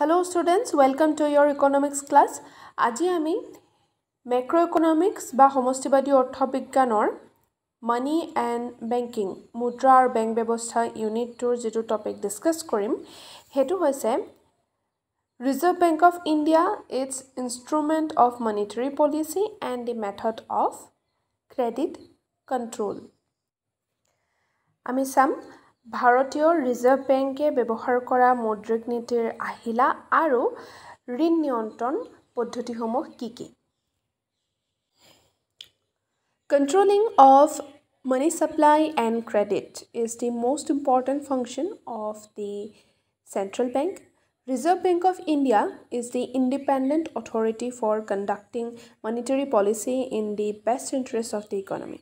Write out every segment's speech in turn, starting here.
Hello' students welcome to your economics class আজি আমি মেক্ৰ' economics বা সমষ্টিবাদী অৰ্থবিজ্ঞানৰ মানি এণ্ড বেংকিং মুদ্ৰা আৰু বেংক ব্যৱস্থা ইউনিটটোৰ যিটো টপিক ডিছকাছ কৰিম সেইটো হৈছে reserve bank of India its instrument of monetary policy and the method of credit control আমি চাম ভাৰতীয় ৰিজাৰ্ভ বেংকে ব্যৱহাৰ কৰা মৌদ্ৰিক নীতিৰ আহিলা আৰু ঋণ নিয়ন্ত্ৰণ পদ্ধতিসমূহ কি Controlling of money supply and credit is the most important function of the central bank. Reserve Bank of India is the independent authority for conducting monetary policy in the best interest of the economy.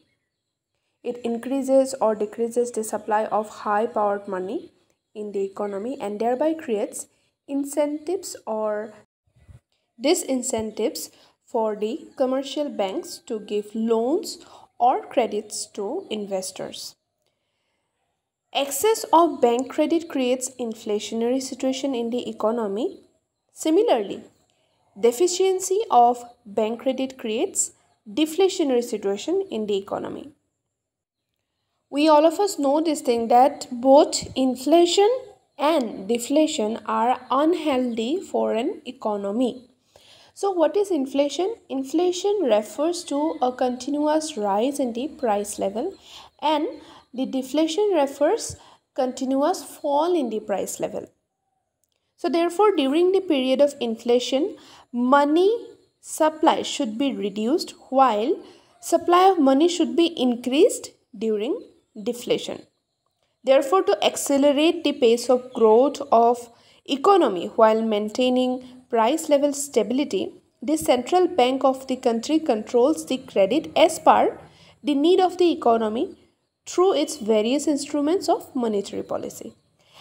It increases or decreases the supply of high powered money in the economy and thereby creates incentives or disincentives for the commercial banks to give loans or credits to investors. Excess of bank credit creates inflationary situation in the economy. Similarly, deficiency of bank credit creates deflationary situation in the economy we all of us know this thing that both inflation and deflation are unhealthy for an economy. So what is inflation? Inflation refers to a continuous rise in the price level and the deflation refers continuous fall in the price level. So therefore during the period of inflation money supply should be reduced while supply of money should be increased during deflation. Therefore, to accelerate the pace of growth of economy while maintaining price level stability, the central bank of the country controls the credit as per the need of the economy through its various instruments of monetary policy.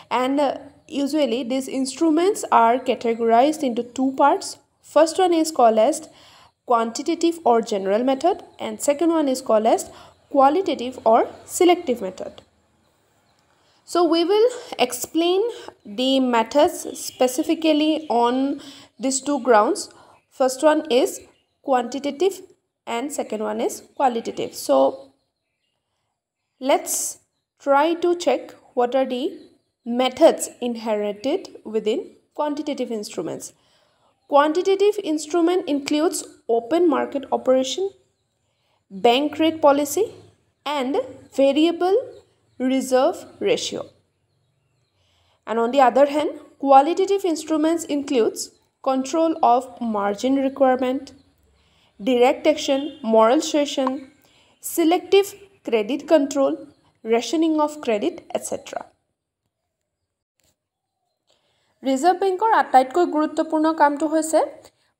And uh, usually these instruments are categorized into two parts. First one is called as quantitative or general method and second one is called as qualitative or selective method. So we will explain the methods specifically on these two grounds. First one is quantitative and second one is qualitative. So let's try to check what are the methods inherited within quantitative instruments. Quantitative instrument includes open market operation, bank rate policy, and variable reserve ratio. And on the other hand, qualitative instruments includes control of margin requirement, direct action, moral suasion, selective credit control, rationing of credit, etc. Reserve বেংকৰ আটাইতকৈ গুৰুত্বপূৰ্ণ কামটো হৈছে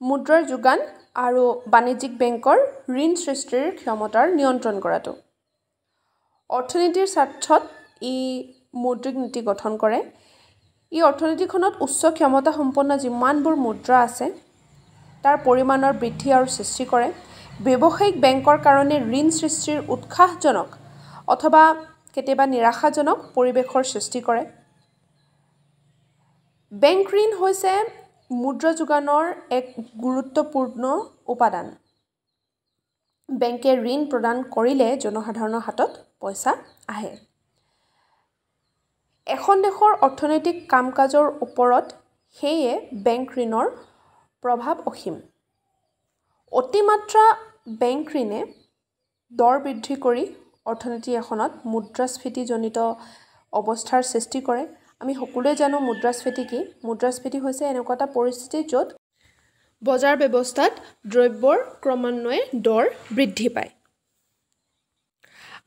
মুদ্ৰাৰ যোগান আৰু বাণিজ্যিক বেংকৰ ঋণ সৃষ্টিৰ ক্ষমতাৰ নিয়ন্ত্ৰণ কৰাটো অৰ্থনীতিৰ স্বাৰ্থত ই মৌদ্ৰিক নীতি গঠন কৰে ই অৰ্থনীতিখনত উচ্চ ক্ষমতাসম্পন্ন যিমানবোৰ মুদ্ৰা আছে তাৰ পৰিমাণৰ বৃদ্ধি আৰু সৃষ্টি কৰে ব্যৱসায়িক বেংকৰ কাৰণে ঋণ সৃষ্টিৰ উৎসাহজনক অথবা কেতিয়াবা নিৰাশাজনক পৰিৱেশৰ সৃষ্টি কৰে বেংক ঋণ হৈছে মুদ্ৰা যোগানৰ এক গুৰুত্বপূৰ্ণ উপাদান বেংকে ঋণ প্ৰদান কৰিলে জনসাধাৰণৰ হাতত পইচা আহে এখন দেশৰ অৰ্থনৈতিক কাম কাজৰ ওপৰত সেয়ে বেংক ঋণৰ প্ৰভাৱ অসীম অতিমাত্ৰা বেংক ঋণে দৰ বৃদ্ধি কৰি অৰ্থনীতি এখনত মুদ্ৰাস্ফীতিজনিত অৱস্থাৰ সৃষ্টি কৰে আমি সকলোৱে জানো মুদ্ৰাস্ফীতি কি মুদ্ৰাস্ফীতি হৈছে এনেকুৱা এটা পৰিস্থিতি য'ত বজাৰ ব্যৱস্থাত দ্ৰব্যৰ ক্ৰমান্বয়ে দৰ বৃদ্ধি পায়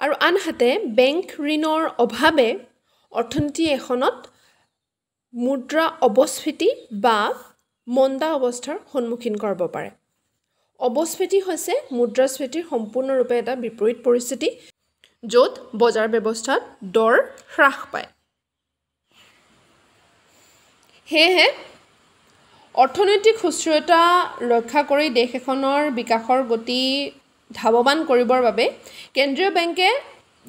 আৰু আনহাতে বেংক ঋণৰ অভাৱে অৰ্থনীতি এখনত মুদ্ৰা অৱস্ফীতি বা মন্দা অৱস্থাৰ সন্মুখীন কৰাব পাৰে অৱস্ফীতি হৈছে মুদ্ৰাস্ফীতিৰ সম্পূৰ্ণৰূপে এটা বিপৰীত পৰিস্থিতি য'ত বজাৰ ব্যৱস্থাত দৰ হ্ৰাস পায় সেয়েহে অৰ্থনৈতিক সুস্থিৰতা ৰক্ষা কৰি দেশ এখনৰ বিকাশৰ গতি ধাৱমান কৰিবৰ বাবে কেন্দ্ৰীয় বেংকে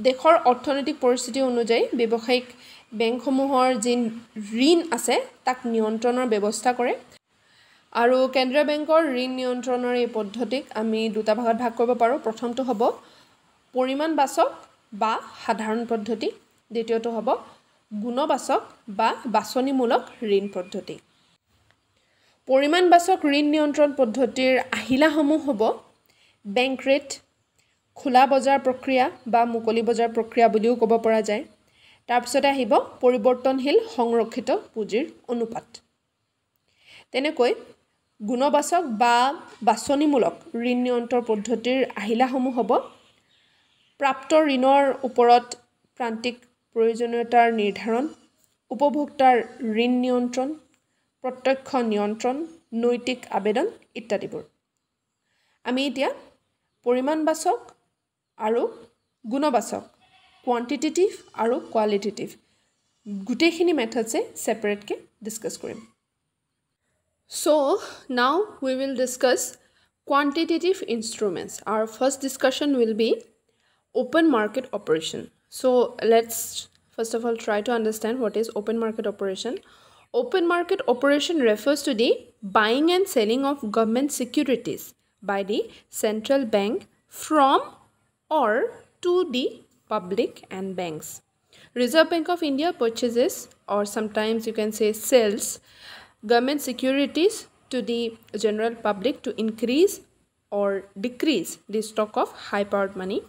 দেশৰ অৰ্থনৈতিক পৰিস্থিতি অনুযায়ী ব্যৱসায়িক বেংকসমূহৰ যি ঋণ আছে তাক নিয়ন্ত্ৰণৰ ব্যৱস্থা কৰে আৰু কেন্দ্ৰীয় বেংকৰ ঋণ নিয়ন্ত্ৰণৰ এই পদ্ধতিক আমি দুটা ভাগত ভাগ কৰিব পাৰোঁ প্ৰথমটো হ'ব পৰিমাণ বাচক বা সাধাৰণ পদ্ধতি দ্বিতীয়টো হ'ব গুণবাচক বা বাছনিমূলক ঋণ পদ্ধতি পৰিমাণবাচক ঋণ নিয়ন্ত্ৰণ পদ্ধতিৰ আহিলাসমূহ হ'ব বেংক ৰেট খোলা বজাৰ প্ৰক্ৰিয়া বা মুকলি বজাৰ প্ৰক্ৰিয়া বুলিও ক'ব পৰা যায় তাৰপিছতে আহিব পৰিৱৰ্তনশীল সংৰক্ষিত পুঁজিৰ অনুপাত তেনেকৈ গুণবাচক বা বাছনিমূলক ঋণ নিয়ন্ত্ৰণ পদ্ধতিৰ আহিলাসমূহ হ'ব প্ৰাপ্ত ঋণৰ ওপৰত প্ৰান্তিক প্ৰয়োজনীয়তাৰ নিৰ্ধাৰণ উপভোক্তাৰ ঋণ নিয়ন্ত্ৰণ প্ৰত্যক্ষ নিয়ন্ত্ৰণ নৈতিক আবেদন ইত্যাদিবোৰ আমি এতিয়া পৰিমাণ বাচক আৰু গুণবাচক কোৱাণ্টিটেটিভ আৰু কোৱালিটেটিভ গোটেইখিনি মেথডছে ছেপাৰেটকৈ ডিছকাছ কৰিম so' now we will discuss quantitative instruments আৰু first discussion will be open market operation so' let's first of all try to understand what is open market operation open market operation refers to the buying and selling of government securities by the central bank from or to the public and banks. Reserve Bank of India purchases or sometimes you can say sells government securities to the general public to increase or decrease the stock of high powered money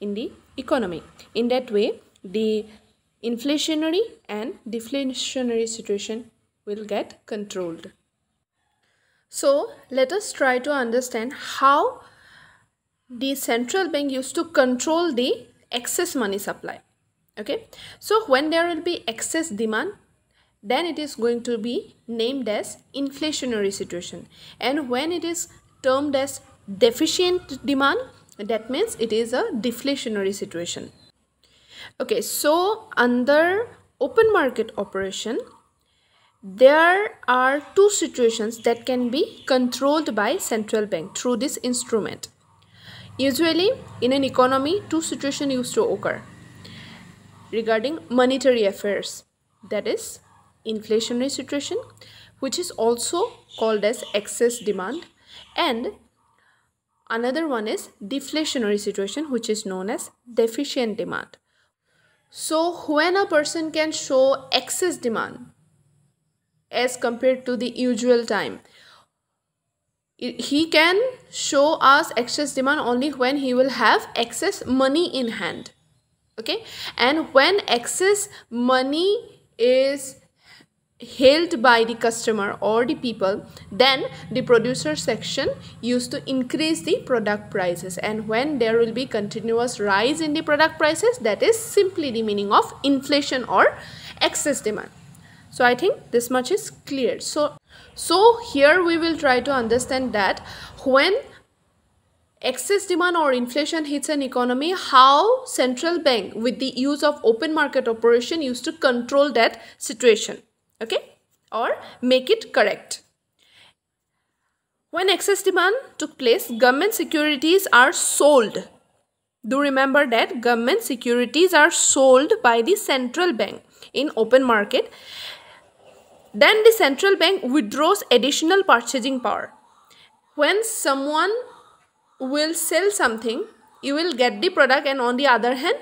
in the economy. In that way, the inflationary and deflationary situation will get controlled. So let us try to understand how the central bank used to control the excess money supply. Okay. So when there will be excess demand, then it is going to be named as inflationary situation. And when it is termed as deficient demand, that means it is a deflationary situation. Okay. So under open market operation, there are two situations that can be controlled by central bank through this instrument usually in an economy two situations used to occur regarding monetary affairs that is inflationary situation which is also called as excess demand and another one is deflationary situation which is known as deficient demand so when a person can show excess demand as compared to the usual time he can show us excess demand only when he will have excess money in hand okay and when excess money is held by the customer or the people then the producer section used to increase the product prices and when there will be continuous rise in the product prices that is simply the meaning of inflation or excess demand so i think this much is clear so so here we will try to understand that when excess demand or inflation hits an economy how central bank with the use of open market operation used to control that situation okay or make it correct when excess demand took place government securities are sold do remember that government securities are sold by the central bank in open market then the central bank withdraws additional purchasing power. When someone will sell something, you will get the product and on the other hand,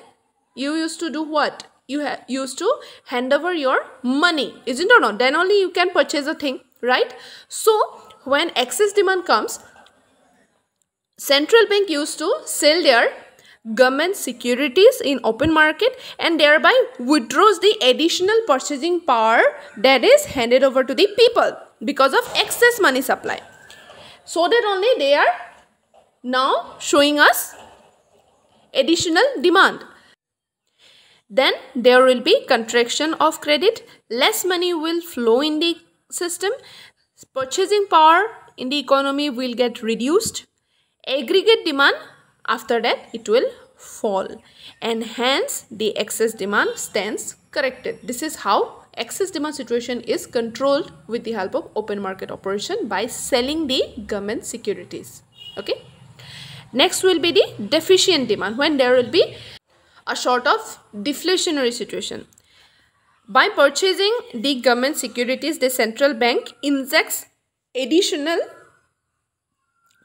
you used to do what? You used to hand over your money, isn't it or not? Then only you can purchase a thing, right? So, when excess demand comes, central bank used to sell their government securities in open market and thereby withdraws the additional purchasing power that is handed over to the people because of excess money supply. So that only they are now showing us additional demand. Then there will be contraction of credit, less money will flow in the system, purchasing power in the economy will get reduced, aggregate demand after that it will fall and hence the excess demand stands corrected. This is how excess demand situation is controlled with the help of open market operation by selling the government securities. Okay. Next will be the deficient demand when there will be a sort of deflationary situation. By purchasing the government securities, the central bank injects additional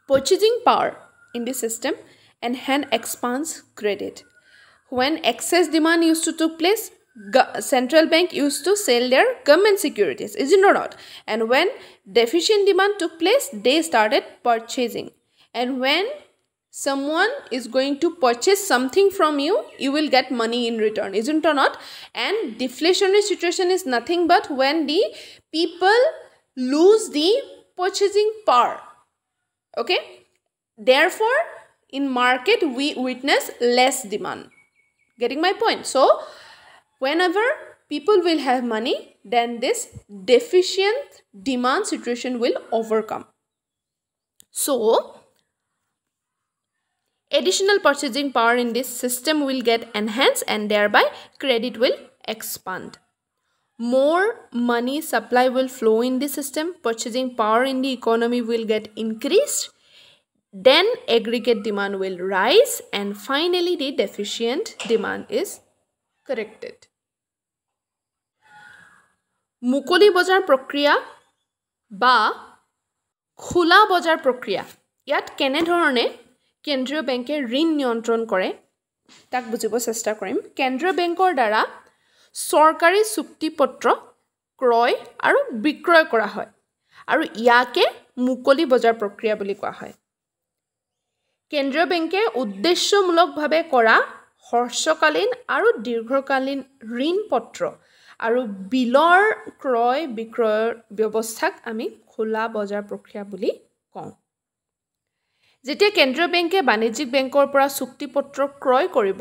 purchasing power in the system and hence expands credit. When excess demand used to took place, central bank used to sell their government securities, is it not? And when deficient demand took place, they started purchasing. And when someone is going to purchase something from you, you will get money in return, isn't or not? And deflationary situation is nothing but when the people lose the purchasing power. Okay? Therefore, in market we witness less demand. Getting my point? So, whenever people will have money, then this deficient demand situation will overcome. So, additional purchasing power in this system will get enhanced and thereby credit will expand. More money supply will flow in the system, purchasing power in the economy will get increased then aggregate demand will rise and finally the deficient demand is corrected mukoli bazar prakriya ba khula bazar prakriya yat kene dhorone kendriya banke rin niyantran kore tak bujibo chesta korim kendriya bankor dara sarkari sukti patra ক্ৰয় আৰু বিক্ৰয় কৰা হয় আৰু ইয়াকে মুকলি বজাৰ প্ৰক্ৰিয়া বুলি কোৱা হয় কেন্দ্ৰীয় বেংকে উদ্দেশ্যমূলকভাৱে কৰা হৰ্ষকালীন আৰু দীৰ্ঘকালীন ঋণ পত্ৰ আৰু বিলৰ ক্ৰয় বিক্ৰয়ৰ ব্যৱস্থাক আমি খোলা বজাৰ প্ৰক্ৰিয়া বুলি কওঁ যেতিয়া কেন্দ্ৰীয় বেংকে বাণিজ্যিক বেংকৰ পৰা চুক্তি পত্ৰ ক্ৰয় কৰিব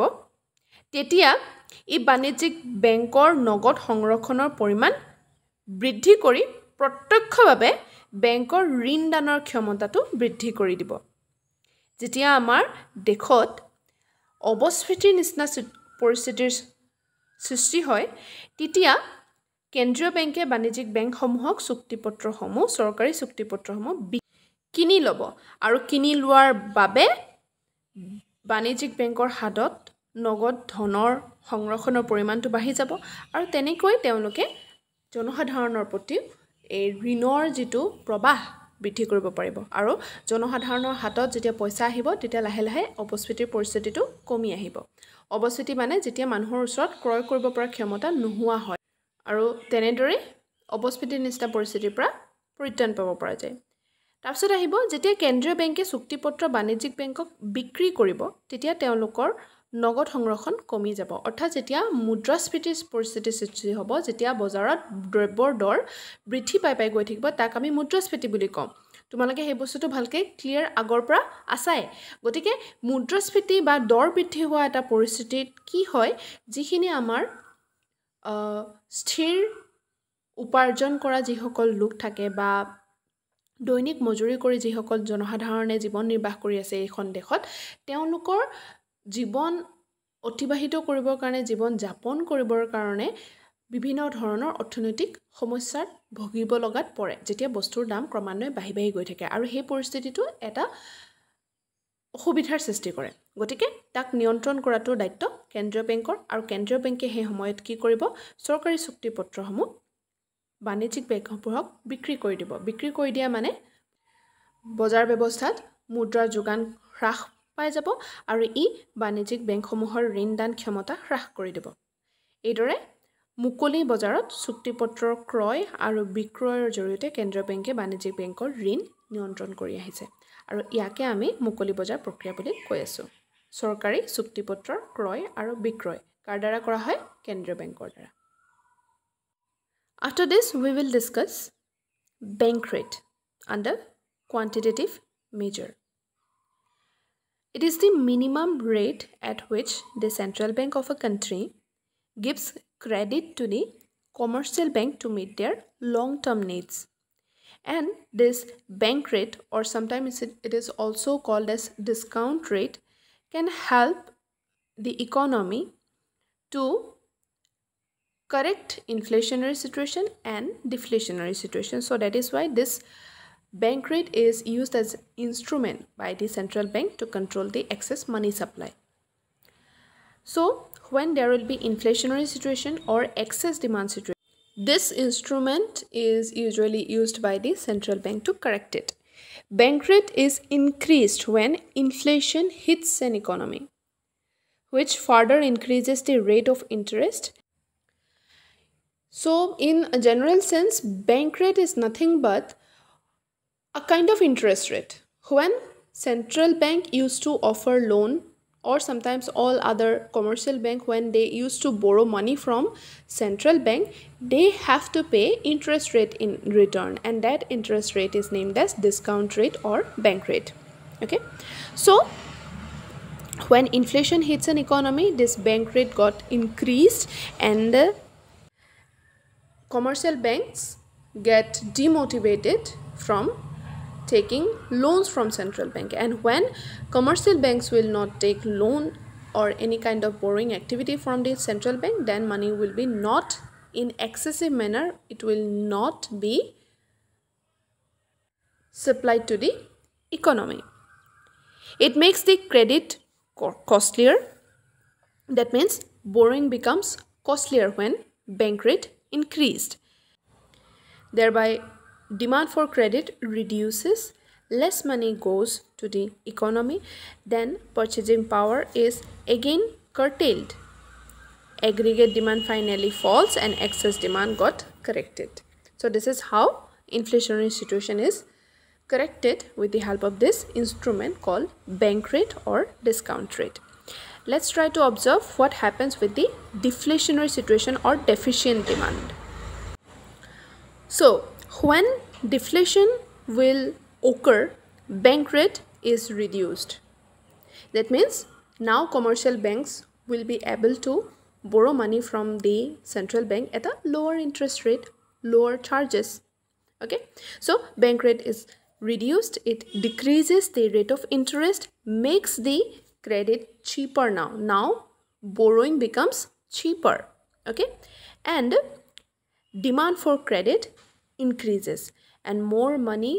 তেতিয়া ই বাণিজ্যিক বেংকৰ নগদ সংৰক্ষণৰ পৰিমাণ বৃদ্ধি কৰি প্ৰত্যক্ষভাৱে বেংকৰ ঋণদানৰ ক্ষমতাটো বৃদ্ধি কৰি দিব যেতিয়া আমাৰ দেশত অৱস্ফীতিৰ নিচিনা পৰিস্থিতিৰ সৃষ্টি হয় তেতিয়া কেন্দ্ৰীয় বেংকে বাণিজ্যিক বেংকসমূহক চুক্তিপত্ৰসমূহ চৰকাৰী চুক্তিপত্ৰসমূহ বি কিনি ল'ব আৰু কিনি লোৱাৰ বাবে বাণিজ্যিক বেংকৰ হাতত নগদ ধনৰ সংৰক্ষণৰ পৰিমাণটো বাঢ়ি যাব আৰু তেনেকৈ তেওঁলোকে জনসাধাৰণৰ প্ৰতি এই ঋণৰ যিটো প্ৰবাহ বৃদ্ধি কৰিব পাৰিব আৰু জনসাধাৰণৰ হাতত যেতিয়া পইচা আহিব তেতিয়া লাহে লাহে অপস্ফীতিৰ পৰিস্থিতিটো কমি আহিব অৱস্থিতি মানে যেতিয়া মানুহৰ ওচৰত ক্ৰয় কৰিব পৰা ক্ষমতা নোহোৱা হয় আৰু তেনেদৰেই অৱস্ফীতি নিষ্ঠা পৰিস্থিতিৰ পৰা পৰিত্ৰাণ পাব পৰা যায় তাৰপিছত আহিব যেতিয়া কেন্দ্ৰীয় বেংকে চুক্তিপত্ৰ বাণিজ্যিক বেংকক বিক্ৰী কৰিব তেতিয়া তেওঁলোকৰ নগদ সংৰক্ষণ কমি যাব অৰ্থাৎ যেতিয়া মুদ্ৰাস্ফীতিৰ পৰিস্থিতি সৃষ্টি হ'ব যেতিয়া বজাৰত দ্ৰব্যৰ দৰ বৃদ্ধি পাই পাই গৈ থাকিব তাক আমি মুদ্ৰাস্ফীতি বুলি কওঁ তোমালোকে সেই বস্তুটো ভালকৈ ক্লিয়াৰ আগৰ পৰা আছাই গতিকে মুদ্ৰাস্ফীতি বা দৰ বৃদ্ধি হোৱা এটা পৰিস্থিতিত কি হয় যিখিনি আমাৰ স্থিৰ উপাৰ্জন কৰা যিসকল লোক থাকে বা দৈনিক মজুৰি কৰি যিসকল জনসাধাৰণে জীৱন নিৰ্বাহ কৰি আছে এইখন দেশত তেওঁলোকৰ জীৱন অতিবাহিত কৰিবৰ কাৰণে জীৱন যাপন কৰিবৰ কাৰণে বিভিন্ন ধৰণৰ অৰ্থনৈতিক সমস্যাত ভুগিব লগাত পৰে যেতিয়া বস্তুৰ দাম ক্ৰমান্বয়ে বাঢ়ি বাঢ়ি গৈ থাকে আৰু সেই পৰিস্থিতিটো এটা অসুবিধাৰ সৃষ্টি কৰে গতিকে তাক নিয়ন্ত্ৰণ কৰাটোৰ দায়িত্ব কেন্দ্ৰীয় বেংকৰ আৰু কেন্দ্ৰীয় বেংকে সেই সময়ত কি কৰিব চৰকাৰী চুক্তি পত্ৰসমূহ বাণিজ্যিক বেংকসমূহক বিক্ৰী কৰি দিব বিক্ৰী কৰি দিয়া মানে বজাৰ ব্যৱস্থাত মুদ্ৰাৰ যোগান হ্ৰাস পাই যাব আৰু ই বাণিজ্যিক বেংকসমূহৰ ঋণদান ক্ষমতা হ্ৰাস কৰি দিব এইদৰে মুকলি বজাৰত চুক্তিপত্ৰৰ ক্ৰয় আৰু বিক্ৰয়ৰ জৰিয়তে কেন্দ্ৰীয় বেংকে বাণিজ্যিক বেংকৰ ঋণ নিয়ন্ত্ৰণ কৰি আহিছে আৰু ইয়াকে আমি মুকলি বজাৰ প্ৰক্ৰিয়া বুলি কৈ আছোঁ চৰকাৰী চুক্তিপত্ৰৰ ক্ৰয় আৰু বিক্ৰয় কাৰ দ্বাৰা কৰা হয় কেন্দ্ৰীয় বেংকৰ দ্বাৰা after this we will discuss bank rate under quantitative measure It is the minimum rate at which the central bank of a country gives credit to the commercial bank to meet their long-term needs. And this bank rate or sometimes it is also called as discount rate can help the economy to correct inflationary situation and deflationary situation. So that is why this Bank rate is used as instrument by the central bank to control the excess money supply. So, when there will be inflationary situation or excess demand situation, this instrument is usually used by the central bank to correct it. Bank rate is increased when inflation hits an economy, which further increases the rate of interest so in a general sense, bank rate is nothing but a kind of interest rate. When central bank used to offer loan or sometimes all other commercial bank when they used to borrow money from central bank they have to pay interest rate in return and that interest rate is named as discount rate or bank rate okay so when inflation hits an economy this bank rate got increased and the commercial banks get demotivated from taking loans from central bank and when commercial banks will not take loan or any kind of borrowing activity from the central bank then money will be not in excessive manner it will not be supplied to the economy it makes the credit costlier that means borrowing becomes costlier when bank rate increased thereby demand for credit reduces, less money goes to the economy, then purchasing power is again curtailed. Aggregate demand finally falls and excess demand got corrected. So this is how inflationary situation is corrected with the help of this instrument called bank rate or discount rate. Let's try to observe what happens with the deflationary situation or deficient demand. So when deflation will occur, bank rate is reduced. That means now commercial banks will be able to borrow money from the central bank at a lower interest rate, lower charges. Okay, so bank rate is reduced, it decreases the rate of interest, makes the credit cheaper now. Now borrowing becomes cheaper. Okay, and demand for credit increases and more money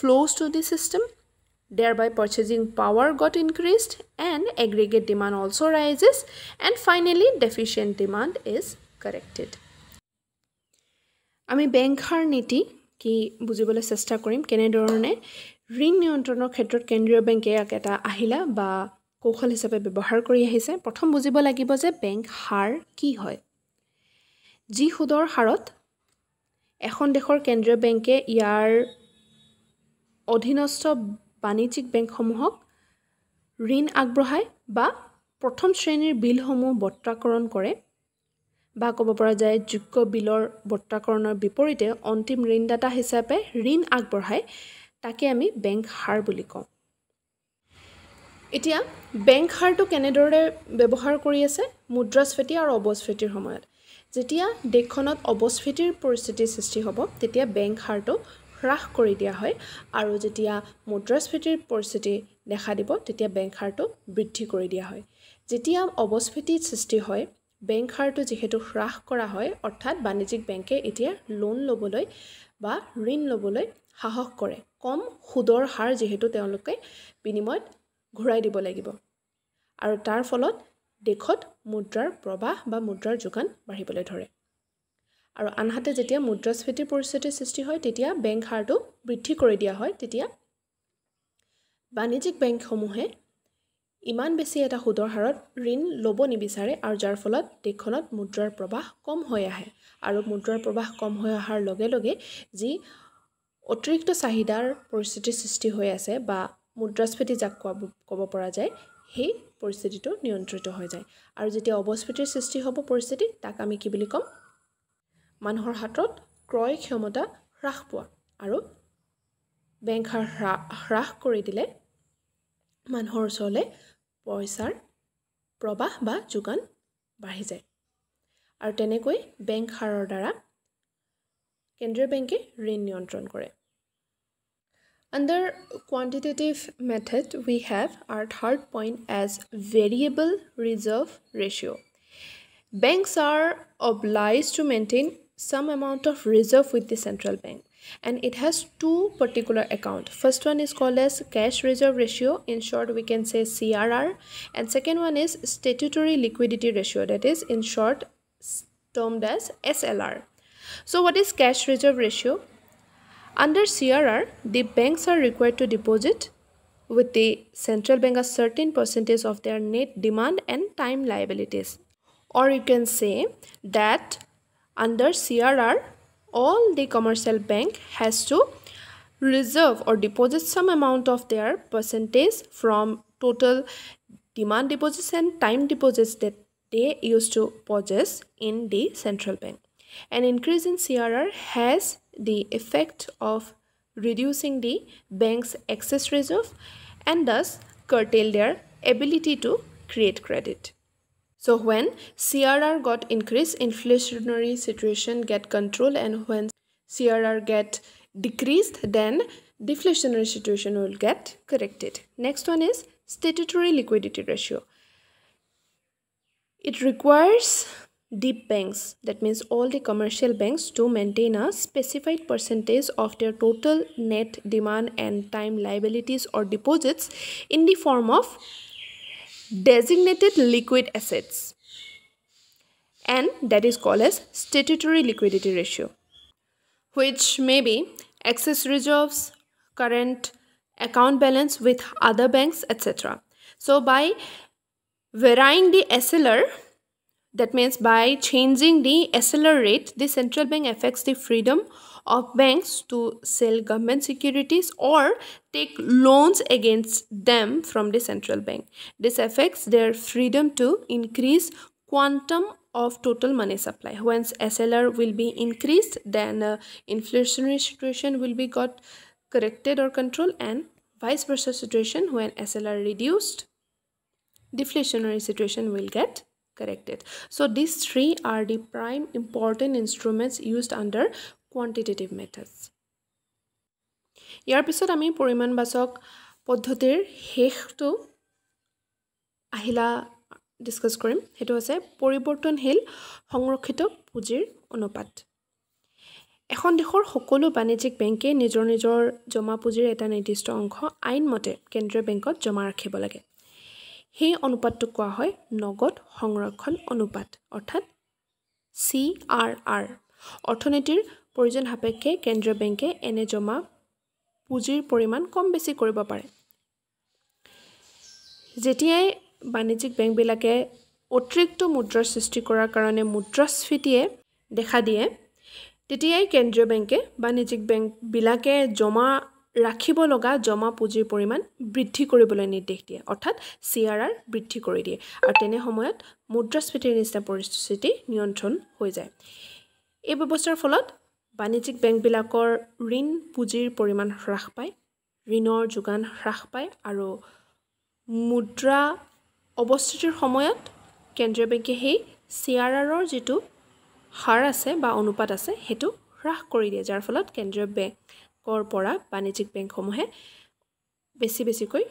flows to the system thereby purchasing power got increased and aggregate demand also rises and finally deficient demand is corrected আমি বেংকৰ নীতি কি বুজিবলৈ চেষ্টা কৰিম কেনেধৰণে ঋণ নিয়ন্ত্ৰণৰ ক্ষেত্ৰত কেন্দ্ৰীয় বেংকে এটা আহিলা বা কৌশল হিচাপে ব্যৱহাৰ কৰি আহিছে প্ৰথম বুজিব লাগিব যে বেংক হাৰ কি হয় যি সুদৰ হাৰত এখন দেশৰ কেন্দ্ৰীয় বেংকে ইয়াৰ অধীনস্থ বাণিজ্যিক বেংকসমূহক ঋণ আগবঢ়ায় বা প্ৰথম শ্ৰেণীৰ বিলসমূহ বত্ৰাকৰণ কৰে বা ক'ব পৰা যায় যোগ্য বিলৰ বত্ৰাকৰণৰ বিপৰীতে অন্তিম ঋণদাতা হিচাপে ঋণ আগবঢ়ায় তাকে আমি বেংক সাৰ বুলি কওঁ এতিয়া বেংক সাৰটো কেনেদৰে ব্যৱহাৰ কৰি আছে মুদ্ৰাস্ফীতি আৰু অৱস্ফীতিৰ সময়ত যেতিয়া দেশখনত অৱস্ফীতিৰ পৰিস্থিতিৰ সৃষ্টি হ'ব তেতিয়া বেংক হাৰটো হ্ৰাস কৰি দিয়া হয় আৰু যেতিয়া মুদ্ৰাস্ফীতিৰ পৰিস্থিতি দেখা দিব তেতিয়া বেংক হাৰটো বৃদ্ধি কৰি দিয়া হয় যেতিয়া অৱস্ফীতিৰ সৃষ্টি হয় বেংক হাৰটো যিহেতু হ্ৰাস কৰা হয় অৰ্থাৎ বাণিজ্যিক বেংকে এতিয়া লোন ল'বলৈ বা ঋণ ল'বলৈ সাহস কৰে কম সুদৰ হাৰ যিহেতু তেওঁলোকে বিনিময়ত ঘূৰাই দিব লাগিব আৰু তাৰ ফলত দেশত মুদ্ৰাৰ প্ৰৱাহ বা মুদ্ৰাৰ যোগান বাঢ়িবলৈ ধৰে আৰু আনহাতে যেতিয়া মুদ্ৰাস্ফীতিৰ পৰিস্থিতিৰ সৃষ্টি হয় তেতিয়া বেংক হাৰটো বৃদ্ধি কৰি দিয়া হয় তেতিয়া বাণিজ্যিক বেংকসমূহে ইমান বেছি এটা সুদৰ হাৰত ঋণ ল'ব নিবিচাৰে আৰু যাৰ ফলত দেশখনত মুদ্ৰাৰ প্ৰৱাহ কম হৈ আহে আৰু মুদ্ৰাৰ প্ৰৱাহ কম হৈ অহাৰ লগে লগে যি অতিৰিক্ত চাহিদাৰ পৰিস্থিতিৰ সৃষ্টি হৈ আছে বা মুদ্ৰাস্ফীতি যাক কোৱা ক'ব পৰা যায় সেই পৰিস্থিতিটো নিয়ন্ত্ৰিত হৈ যায় আৰু যেতিয়া অৱস্ফীতিৰ সৃষ্টি হ'ব পৰিস্থিতি তাক আমি কি বুলি ক'ম মানুহৰ হাতত ক্ৰয় ক্ষমতা হ্ৰাস পোৱা আৰু বেংক হাৰ হ্ৰাস হ্ৰাস কৰি দিলে মানুহৰ ওচৰলৈ পইচাৰ প্ৰবাহ বা যোগান বাঢ়ি যায় আৰু তেনেকৈ বেংক হাৰৰ দ্বাৰা কেন্দ্ৰীয় বেংকে ঋণ নিয়ন্ত্ৰণ কৰে Under quantitative method, we have our third point as variable reserve ratio. Banks are obliged to maintain some amount of reserve with the central bank and it has two particular account first one is called as cash reserve ratio in short we can say crr and second one is statutory liquidity ratio that is in short termed as slr so what is cash reserve ratio under CRR, the banks are required to deposit with the central bank a certain percentage of their net demand and time liabilities. Or you can say that under CRR, all the commercial bank has to reserve or deposit some amount of their percentage from total demand deposits and time deposits that they used to possess in the central bank. An increase in CRR has the effect of reducing the bank's excess reserve and thus curtail their ability to create credit. So when CRR got increased, inflationary situation get control and when CRR get decreased, then deflationary situation will get corrected. Next one is statutory liquidity ratio. It requires deep banks that means all the commercial banks to maintain a specified percentage of their total net demand and time liabilities or deposits in the form of designated liquid assets and that is called as statutory liquidity ratio which may be excess reserves current account balance with other banks etc so by varying the slr that means by changing the SLR rate, the central bank affects the freedom of banks to sell government securities or take loans against them from the central bank. This affects their freedom to increase quantum of total money supply. Once SLR will be increased, then uh, inflationary situation will be got corrected or controlled and vice versa situation when SLR reduced, deflationary situation will get corrected. So these three are the prime important instruments used under quantitative methods. Here episode ami puriman basok podhutir hekh to ahila discuss kurim. Hito ase poriporton hill hongrokhito pujir unopat. এখন দেশৰ সকলো বাণিজ্যিক বেংকে নিজৰ নিজৰ জমা পুঁজিৰ এটা নিৰ্দিষ্ট অংশ আইনমতে কেন্দ্ৰীয় বেংকত জমা ৰাখিব লাগে সেই অনুপাতটোক কোৱা হয় নগদ সংৰক্ষণ অনুপাত অৰ্থাৎ চি আৰ আৰ অৰ্থনীতিৰ প্ৰয়োজন সাপেক্ষে কেন্দ্ৰীয় বেংকে এনে জমা পুঁজিৰ পৰিমাণ কম বেছি কৰিব পাৰে যেতিয়াই বাণিজ্যিক বেংকবিলাকে অতিৰিক্ত মুদ্ৰাৰ সৃষ্টি কৰাৰ কাৰণে মুদ্ৰাস্ফীতিয়ে দেখা দিয়ে তেতিয়াই কেন্দ্ৰীয় বেংকে বাণিজ্যিক বেংকবিলাকে জমা ৰাখিব লগা জমা পুঁজিৰ পৰিমাণ বৃদ্ধি কৰিবলৈ নিৰ্দেশ দিয়ে অৰ্থাৎ চি আৰ আৰ বৃদ্ধি কৰি দিয়ে আৰু তেনে সময়ত মুদ্ৰাস্ফীতিৰ নিচিনা পৰিস্থিতি নিয়ন্ত্ৰণ হৈ যায় এই ব্যৱস্থাৰ ফলত বাণিজ্যিক বেংকবিলাকৰ ঋণ পুঁজিৰ পৰিমাণ হ্ৰাস পায় ঋণৰ যোগান হ্ৰাস পায় আৰু মুদ্ৰা অৱস্থিতিৰ সময়ত কেন্দ্ৰীয় বেংকে সেই চি আৰ আৰৰ যিটো হাৰ আছে বা অনুপাত আছে সেইটো হ্ৰাস কৰি দিয়ে যাৰ ফলত কেন্দ্ৰীয় বেংক বেংকৰ পৰা বাণিজ্যিক বেংকসমূহে বেছি বেছিকৈ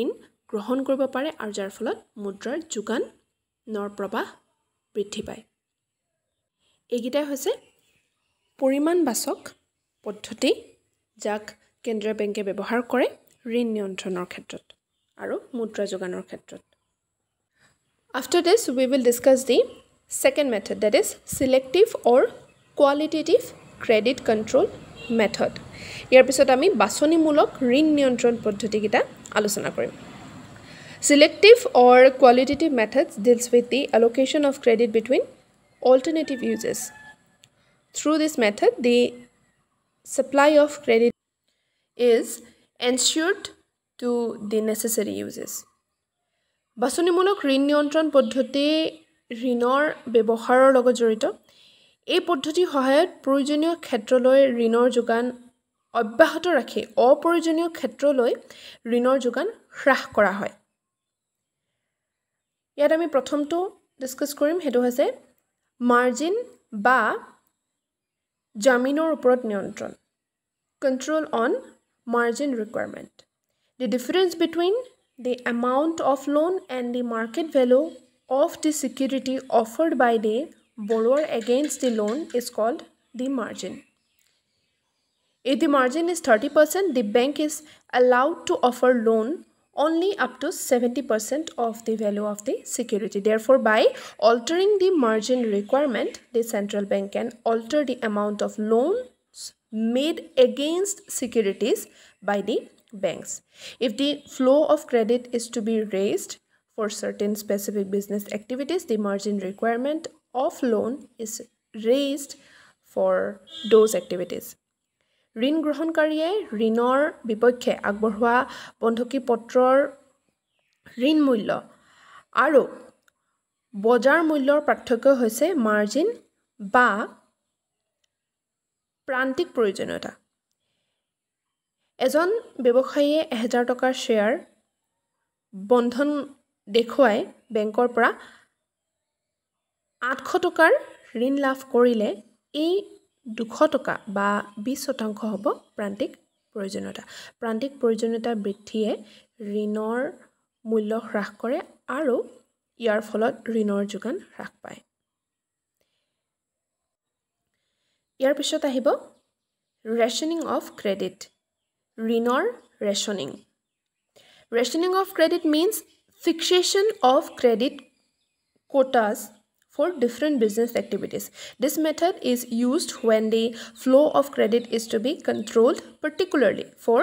ঋণ গ্ৰহণ কৰিব পাৰে আৰু যাৰ ফলত মুদ্ৰাৰ যোগানৰ প্ৰবাহ বৃদ্ধি পায় এইকেইটাই হৈছে পৰিমাণবাচক পদ্ধতি যাক কেন্দ্ৰীয় বেংকে ব্যৱহাৰ কৰে ঋণ নিয়ন্ত্ৰণৰ ক্ষেত্ৰত আৰু মুদ্ৰা যোগানৰ ক্ষেত্ৰত after this we will discuss the second method that is selective or qualitative credit control method ইয়াৰ পিছত আমি বাছনিমূলক ঋণ নিয়ন্ত্ৰণ পদ্ধতিকেইটা আলোচনা কৰিম selective or qualitative methods deals with the allocation of credit between alternative uses through this method the supply of credit is ensured to the necessary uses বাছনিমূলক ঋণ নিয়ন্ত্ৰণ পদ্ধতি ঋণৰ ব্যৱহাৰৰ লগত জড়িত এই পদ্ধতিৰ সহায়ত প্ৰয়োজনীয় ক্ষেত্ৰলৈ ঋণৰ যোগান অব্যাহত ৰাখি অপ্ৰয়োজনীয় ক্ষেত্ৰলৈ ঋণৰ যোগান হ্ৰাস কৰা হয় ইয়াত আমি প্ৰথমটো ডিছকাছ কৰিম সেইটো হৈছে মাৰ্জিন বা জামিনৰ ওপৰত নিয়ন্ত্ৰণ control on margin requirement the difference between the amount of loan and the market value of the security offered by the borrower against the loan is called the margin. If the margin is 30%, the bank is allowed to offer loan only up to 70% of the value of the security. Therefore, by altering the margin requirement, the central bank can alter the amount of loans made against securities by the banks. If the flow of credit is to be raised for certain specific business activities, the margin requirement of loan is raised for those activities ঋণ গ্ৰহণকাৰীয়ে ঋণৰ বিপক্ষে আগবঢ়োৱা বন্ধকী পত্ৰৰ ঋণ মূল্য আৰু বজাৰ মূল্যৰ পাৰ্থক্য হৈছে মাৰ্জিন বা প্ৰান্তিক প্ৰয়োজনীয়তা এজন ব্যৱসায়ীয়ে এহেজাৰ টকাৰ শ্বেয়াৰ বন্ধন দেখুৱাই বেংকৰ পৰা আঠশ টকাৰ ঋণ লাভ কৰিলে এই দুশ টকা বা বিছ শতাংশ হ'ব প্ৰান্তিক প্ৰয়োজনীয়তা প্ৰান্তিক প্ৰয়োজনীয়তা বৃদ্ধিয়ে ঋণৰ মূল্য হ্ৰাস কৰে আৰু ইয়াৰ ফলত ঋণৰ যোগান হ্ৰাস পায় ইয়াৰ পিছত আহিব ৰেচনিং অফ ক্ৰেডিট ঋণৰ rationing rationing of credit means fixation of credit quotas for different business activities. This method is used when the flow of credit is to be controlled particularly for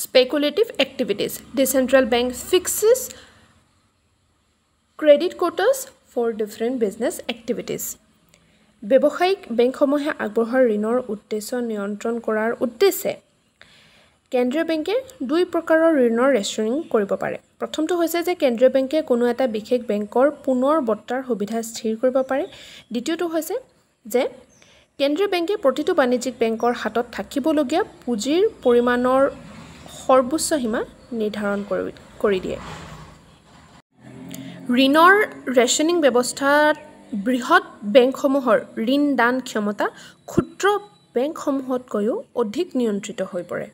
speculative activities. The central bank fixes credit quotas for different business activities. ব্যৱসায়িক বেংকসমূহে আগবঢ়োৱা ঋণৰ উদ্দেশ্য নিয়ন্ত্ৰণ কৰাৰ উদ্দেশ্যে কেন্দ্ৰীয় বেংকে দুই প্ৰকাৰৰ ঋণৰ ৰেষ্টৰিং কৰিব পাৰে প্ৰথমটো হৈছে যে কেন্দ্ৰীয় বেংকে কোনো এটা বিশেষ বেংকৰ পুনৰ বৰ্তাৰ সুবিধা স্থিৰ কৰিব পাৰে দ্বিতীয়টো হৈছে যে কেন্দ্ৰীয় বেংকে প্ৰতিটো বাণিজ্যিক বেংকৰ হাতত থাকিবলগীয়া পুঁজিৰ পৰিমাণৰ সৰ্বোচ্চ সীমা নিৰ্ধাৰণ কৰি কৰি দিয়ে ঋণৰ ৰেচনিং ব্যৱস্থাত বৃহৎ বেংকসমূহৰ ঋণ দান ক্ষমতা ক্ষুদ্ৰ বেংকসমূহতকৈও অধিক নিয়ন্ত্ৰিত হৈ পৰে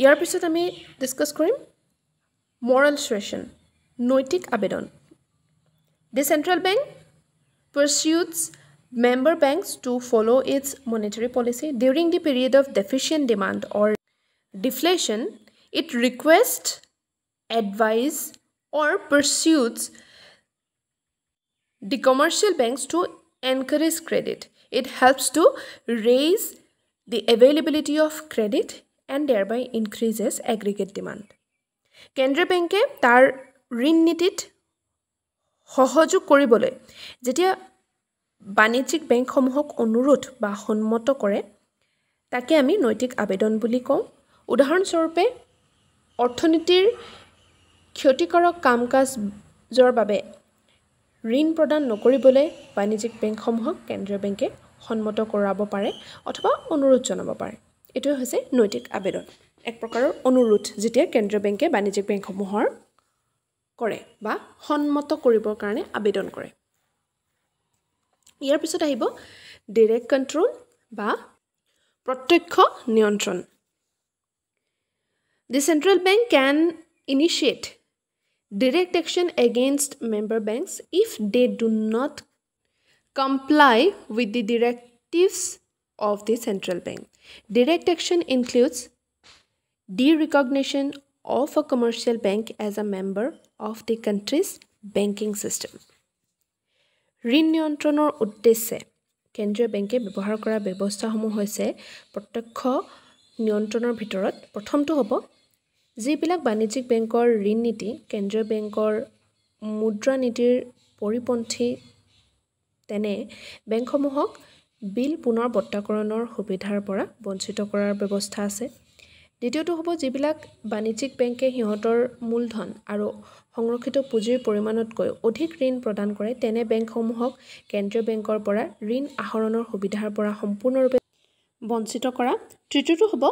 ইয়াৰ পিছত আমি ডিছকাছ কৰিম Moral suasion, নৈতিক abedon. The central bank pursues member banks to follow its monetary policy during the period of deficient demand or deflation. It requests advice or pursues the commercial banks to encourage credit. It helps to raise the availability of credit and thereby increases aggregate demand. কেন্দ্ৰীয় বেংকে তাৰ ঋণ নীতিত সহযোগ কৰিবলৈ যেতিয়া বাণিজ্যিক বেংকসমূহক অনুৰোধ বা সন্মত কৰে তাকে আমি নৈতিক আবেদন বুলি কওঁ উদাহৰণস্বৰূপে অৰ্থনীতিৰ ক্ষতিকাৰক কাম কাজৰ বাবে ঋণ প্ৰদান নকৰিবলৈ বাণিজ্যিক বেংকসমূহক কেন্দ্ৰীয় বেংকে সন্মত কৰাব পাৰে অথবা অনুৰোধ জনাব পাৰে এইটোৱে হৈছে নৈতিক আবেদন এক প্ৰকাৰৰ অনুৰোধ যেতিয়া কেন্দ্ৰীয় বেংকে বাণিজ্যিক বেংকসমূহৰ কৰে বা সন্মত কৰিবৰ কাৰণে আবেদন কৰে ইয়াৰ পিছত আহিব ডিৰেক্ট কণ্ট্ৰল বা প্ৰত্যক্ষ নিয়ন্ত্ৰণ the central bank can initiate direct action against member banks if they do not comply with the directives of the central bank direct action includes derecognition of a commercial bank as a member of the country's banking system ঋণ নিয়ন্ত্ৰণৰ উদ্দেশ্যে কেন্দ্ৰীয় বেংকে ব্যৱহাৰ কৰা ব্যৱস্থাসমূহ হৈছে প্ৰত্যক্ষ নিয়ন্ত্ৰণৰ ভিতৰত প্ৰথমটো হ'ব যিবিলাক বাণিজ্যিক বেংকৰ ঋণ নীতি কেন্দ্ৰীয় বেংকৰ মুদ্ৰানীতিৰ পৰিপন্থী তেনে বেংকসমূহক বিল পুনৰ বত্তাকৰণৰ সুবিধাৰ পৰা বঞ্চিত কৰাৰ ব্যৱস্থা আছে দ্বিতীয়টো হ'ব যিবিলাক বাণিজ্যিক বেংকে সিহঁতৰ মূলধন আৰু সংৰক্ষিত পুঁজিৰ পৰিমাণতকৈ অধিক ঋণ প্ৰদান কৰে তেনে বেংকসমূহক কেন্দ্ৰীয় বেংকৰ পৰা ঋণ আহৰণৰ সুবিধাৰ পৰা সম্পূৰ্ণৰূপে বঞ্চিত কৰা তৃতীয়টো হ'ব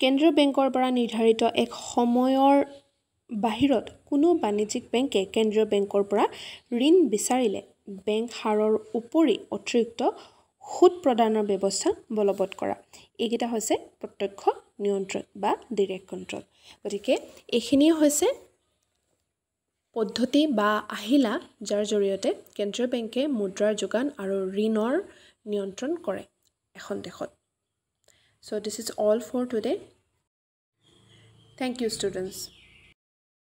কেন্দ্ৰীয় বেংকৰ পৰা নিৰ্ধাৰিত এক সময়ৰ বাহিৰত কোনো বাণিজ্যিক বেংকে কেন্দ্ৰীয় বেংকৰ পৰা ঋণ বিচাৰিলে বেংক হাৰৰ উপৰি অতিৰিক্ত সুদ প্ৰদানৰ ব্যৱস্থা বলবৎ কৰা এইকেইটা হৈছে প্ৰত্যক্ষ নিয়ন্ত্ৰণ বা ডিৰেক্ট কণ্ট্ৰল গতিকে এইখিনিয়ে হৈছে পদ্ধতি বা আহিলা যাৰ জৰিয়তে কেন্দ্ৰীয় বেংকে মুদ্ৰাৰ যোগান আৰু ঋণৰ নিয়ন্ত্ৰণ কৰে এখন দেশত so' this is all for today thank you students